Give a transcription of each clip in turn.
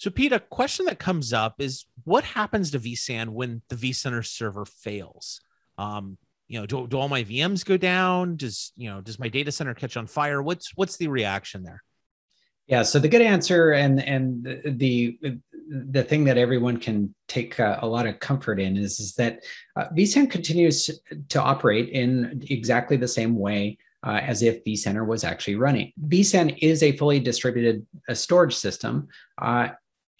So, Pete, a question that comes up is what happens to vSAN when the vCenter server fails? Um, you know, do, do all my VMs go down? Does you know, does my data center catch on fire? What's what's the reaction there? Yeah, so the good answer and and the the thing that everyone can take a, a lot of comfort in is is that uh, vSAN continues to operate in exactly the same way uh, as if vCenter was actually running. vSAN is a fully distributed uh, storage system, uh,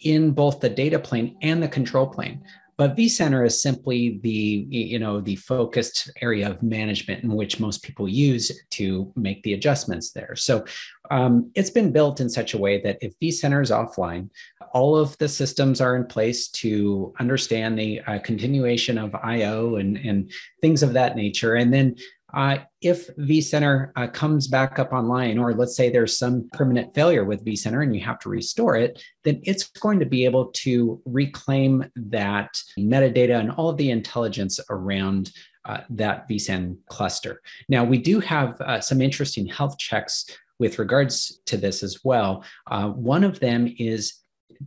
in both the data plane and the control plane. But vCenter is simply the you know the focused area of management in which most people use to make the adjustments there. So um, it's been built in such a way that if vCenter is offline, all of the systems are in place to understand the uh, continuation of IO and, and things of that nature. And then uh, if vCenter uh, comes back up online, or let's say there's some permanent failure with vCenter and you have to restore it, then it's going to be able to reclaim that metadata and all of the intelligence around uh, that vSAN cluster. Now, we do have uh, some interesting health checks with regards to this as well. Uh, one of them is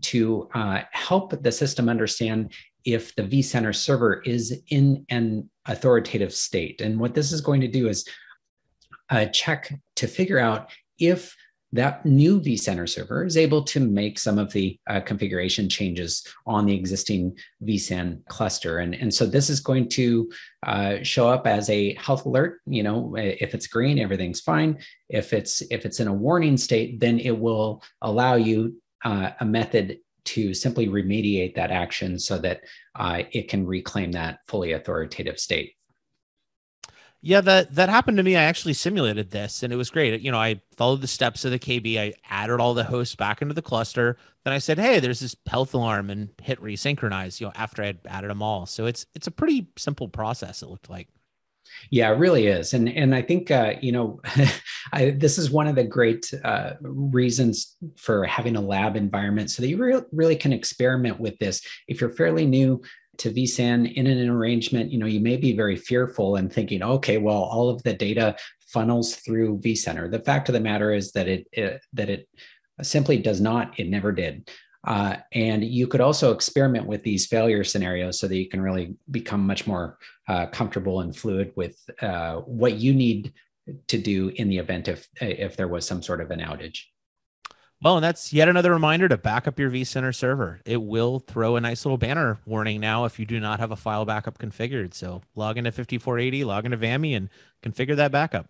to uh, help the system understand if the vCenter server is in an authoritative state. And what this is going to do is uh, check to figure out if that new vCenter server is able to make some of the uh, configuration changes on the existing vSAN cluster. And, and so this is going to uh, show up as a health alert. You know, if it's green, everything's fine. If it's if it's in a warning state, then it will allow you uh, a method to simply remediate that action so that uh, it can reclaim that fully authoritative state. Yeah, that that happened to me. I actually simulated this, and it was great. You know, I followed the steps of the KB. I added all the hosts back into the cluster. Then I said, "Hey, there's this health alarm," and hit resynchronize. You know, after I had added them all. So it's it's a pretty simple process. It looked like. Yeah, it really is, and and I think uh, you know, I, this is one of the great uh, reasons for having a lab environment, so that you re- really can experiment with this. If you're fairly new to vSAN in an arrangement, you know, you may be very fearful and thinking, okay, well, all of the data funnels through vCenter. The fact of the matter is that it, it that it simply does not. It never did. Uh, and you could also experiment with these failure scenarios so that you can really become much more uh, comfortable and fluid with uh, what you need to do in the event if if there was some sort of an outage. Well, and that's yet another reminder to back up your vCenter server. It will throw a nice little banner warning now if you do not have a file backup configured. So log into 5480, log into VAMI, and configure that backup.